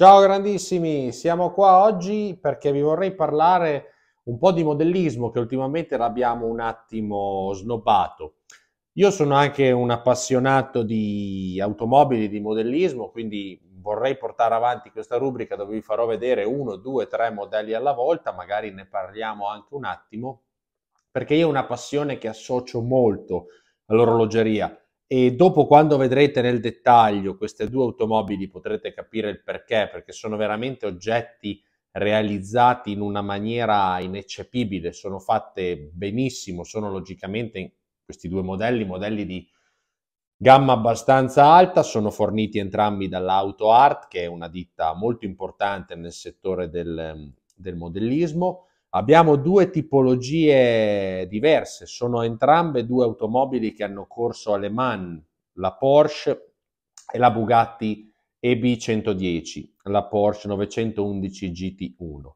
Ciao grandissimi, siamo qua oggi perché vi vorrei parlare un po' di modellismo che ultimamente l'abbiamo un attimo snobbato. Io sono anche un appassionato di automobili, di modellismo, quindi vorrei portare avanti questa rubrica dove vi farò vedere uno, due, tre modelli alla volta, magari ne parliamo anche un attimo, perché io ho una passione che associo molto all'orologeria e dopo quando vedrete nel dettaglio queste due automobili potrete capire il perché, perché sono veramente oggetti realizzati in una maniera ineccepibile, sono fatte benissimo, sono logicamente questi due modelli, modelli di gamma abbastanza alta, sono forniti entrambi dall'AutoArt, che è una ditta molto importante nel settore del, del modellismo Abbiamo due tipologie diverse, sono entrambe due automobili che hanno corso alle Mans, la Porsche e la Bugatti EB110, la Porsche 911 GT1.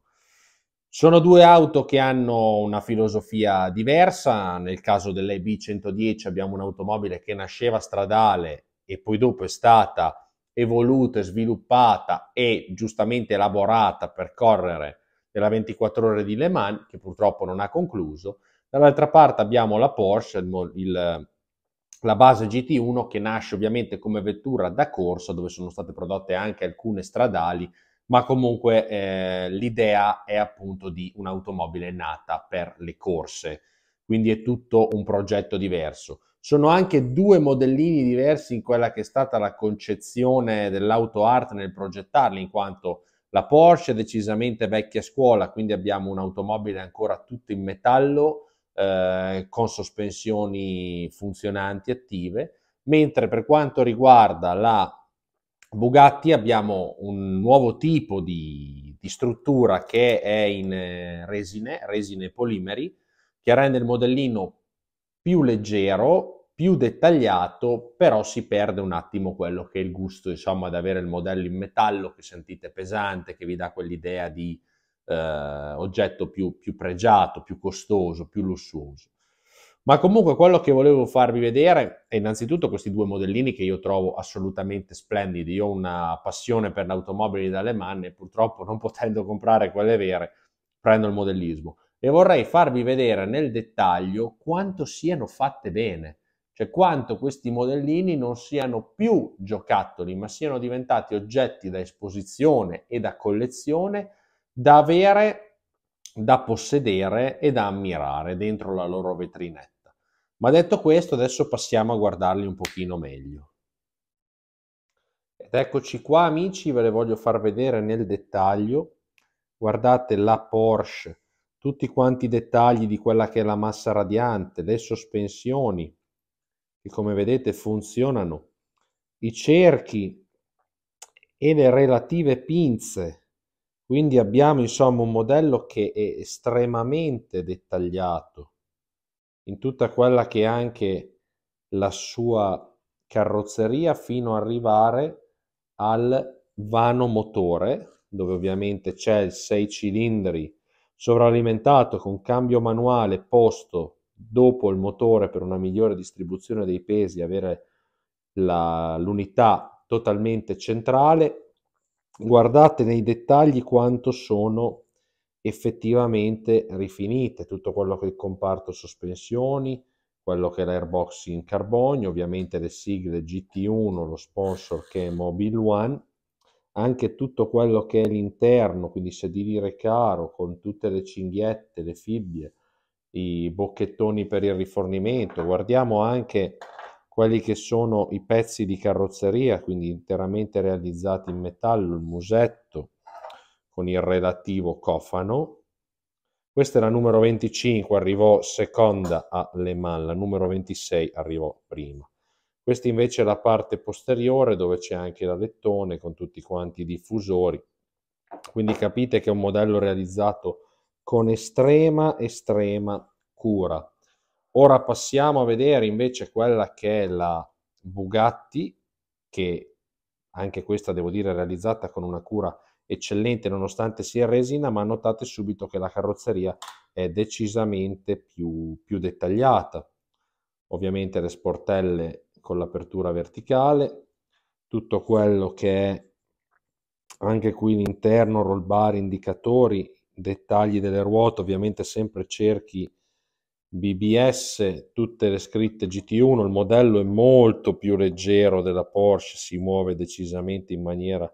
Sono due auto che hanno una filosofia diversa, nel caso dell'EB110 abbiamo un'automobile che nasceva stradale e poi dopo è stata evoluta, sviluppata e giustamente elaborata per correre della 24 ore di Le Mans, che purtroppo non ha concluso. Dall'altra parte abbiamo la Porsche, il, la base GT1 che nasce ovviamente come vettura da corsa, dove sono state prodotte anche alcune stradali, ma comunque eh, l'idea è appunto di un'automobile nata per le corse, quindi è tutto un progetto diverso. Sono anche due modellini diversi in quella che è stata la concezione dell'auto art nel progettarli, in quanto la Porsche è decisamente vecchia scuola, quindi abbiamo un'automobile ancora tutta in metallo eh, con sospensioni funzionanti attive, mentre per quanto riguarda la Bugatti abbiamo un nuovo tipo di, di struttura che è in eh, resine, resine polimeri, che rende il modellino più leggero, più dettagliato, però si perde un attimo quello che è il gusto, insomma, ad avere il modello in metallo che sentite pesante, che vi dà quell'idea di eh, oggetto più, più pregiato, più costoso, più lussuoso. Ma comunque quello che volevo farvi vedere è innanzitutto questi due modellini che io trovo assolutamente splendidi. Io ho una passione per le automobili dalle manne, purtroppo non potendo comprare quelle vere, prendo il modellismo. E vorrei farvi vedere nel dettaglio quanto siano fatte bene cioè quanto questi modellini non siano più giocattoli, ma siano diventati oggetti da esposizione e da collezione da avere, da possedere e da ammirare dentro la loro vetrinetta. Ma detto questo, adesso passiamo a guardarli un pochino meglio. Ed eccoci qua amici, ve le voglio far vedere nel dettaglio. Guardate la Porsche, tutti quanti i dettagli di quella che è la massa radiante, le sospensioni, che come vedete funzionano, i cerchi e le relative pinze. Quindi abbiamo insomma un modello che è estremamente dettagliato in tutta quella che è anche la sua carrozzeria fino ad arrivare al vano motore dove ovviamente c'è il 6 cilindri sovralimentato con cambio manuale posto dopo il motore per una migliore distribuzione dei pesi, avere la, l'unità totalmente centrale. Guardate nei dettagli quanto sono effettivamente rifinite tutto quello che è il comparto sospensioni, quello che è l'airbox in carbonio, ovviamente le sigle GT1, lo sponsor che è Mobile One, anche tutto quello che è l'interno, quindi sedili recaro con tutte le cinghiette, le fibbie, i bocchettoni per il rifornimento, guardiamo anche quelli che sono i pezzi di carrozzeria, quindi interamente realizzati in metallo, il musetto con il relativo cofano. Questa è la numero 25, arrivò seconda a Le Mans, la numero 26 arrivò prima. Questa invece è la parte posteriore dove c'è anche la lettone con tutti quanti i diffusori. Quindi capite che è un modello realizzato con estrema, estrema cura. Ora passiamo a vedere invece quella che è la Bugatti, che anche questa devo dire realizzata con una cura eccellente nonostante sia resina, ma notate subito che la carrozzeria è decisamente più, più dettagliata. Ovviamente le sportelle con l'apertura verticale, tutto quello che è anche qui l'interno, roll bar, indicatori, dettagli delle ruote, ovviamente sempre cerchi BBS, tutte le scritte GT1, il modello è molto più leggero della Porsche, si muove decisamente in maniera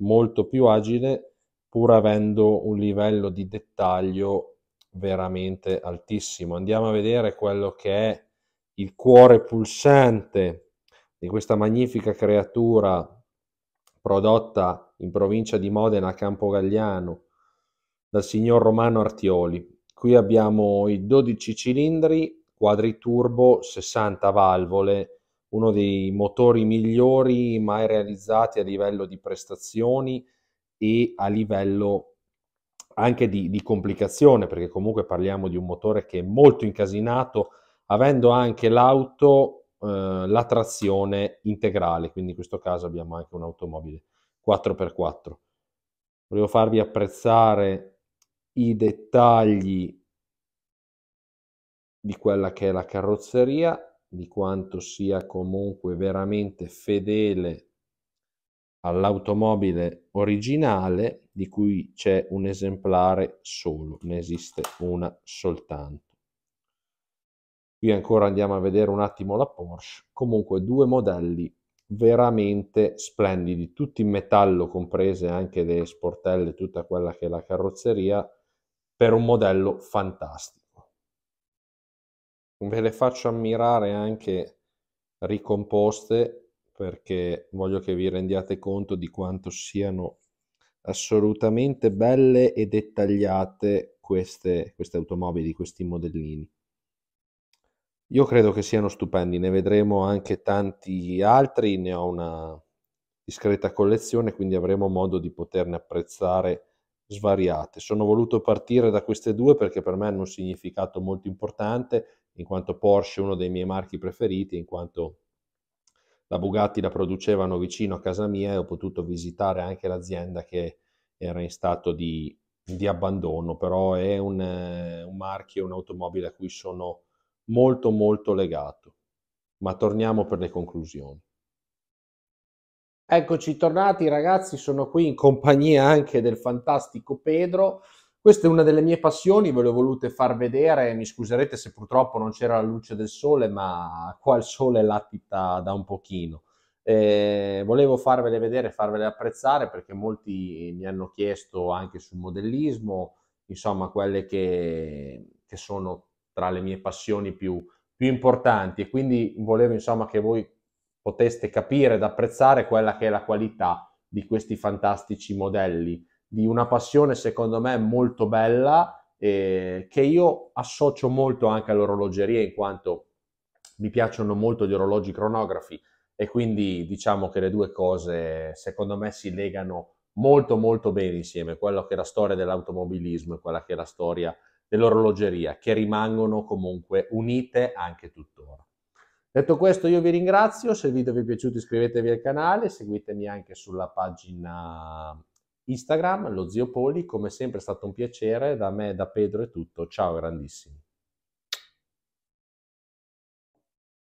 molto più agile, pur avendo un livello di dettaglio veramente altissimo. Andiamo a vedere quello che è il cuore pulsante di questa magnifica creatura prodotta in provincia di Modena a Campogalliano dal signor Romano Artioli. Qui abbiamo i 12 cilindri, quadriturbo, 60 valvole, uno dei motori migliori mai realizzati a livello di prestazioni e a livello anche di, di complicazione, perché comunque parliamo di un motore che è molto incasinato, avendo anche l'auto eh, la trazione integrale, quindi in questo caso abbiamo anche un'automobile 4x4. Volevo farvi apprezzare i dettagli di quella che è la carrozzeria, di quanto sia comunque veramente fedele all'automobile originale di cui c'è un esemplare solo, ne esiste una soltanto. Qui ancora andiamo a vedere un attimo la Porsche, comunque due modelli veramente splendidi, tutti in metallo, comprese anche le sportelle, tutta quella che è la carrozzeria, per un modello fantastico. Ve le faccio ammirare anche ricomposte perché voglio che vi rendiate conto di quanto siano assolutamente belle e dettagliate queste, queste automobili, questi modellini. Io credo che siano stupendi, ne vedremo anche tanti altri, ne ho una discreta collezione, quindi avremo modo di poterne apprezzare svariate. Sono voluto partire da queste due perché per me hanno un significato molto importante, in quanto Porsche è uno dei miei marchi preferiti, in quanto la Bugatti la producevano vicino a casa mia e ho potuto visitare anche l'azienda che era in stato di, di abbandono, però è un, eh, un marchio, un'automobile a cui sono molto molto legato. Ma torniamo per le conclusioni. Eccoci tornati ragazzi, sono qui in compagnia anche del fantastico Pedro. Questa è una delle mie passioni, ve l'ho volute far vedere, mi scuserete se purtroppo non c'era la luce del sole, ma qua il sole latita da un pochino. Eh, volevo farvele vedere, farvele apprezzare perché molti mi hanno chiesto anche sul modellismo, insomma quelle che, che sono tra le mie passioni più, più importanti e quindi volevo insomma che voi poteste capire ed apprezzare quella che è la qualità di questi fantastici modelli, di una passione secondo me molto bella eh, che io associo molto anche all'orologeria in quanto mi piacciono molto gli orologi cronografi e quindi diciamo che le due cose secondo me si legano molto molto bene insieme, quello che è la storia dell'automobilismo e quella che è la storia dell'orologeria, che rimangono comunque unite anche tuttora. Detto questo io vi ringrazio, se il video vi è piaciuto iscrivetevi al canale, seguitemi anche sulla pagina Instagram, lo zio Poli, come sempre è stato un piacere, da me da Pedro è tutto, ciao grandissimi.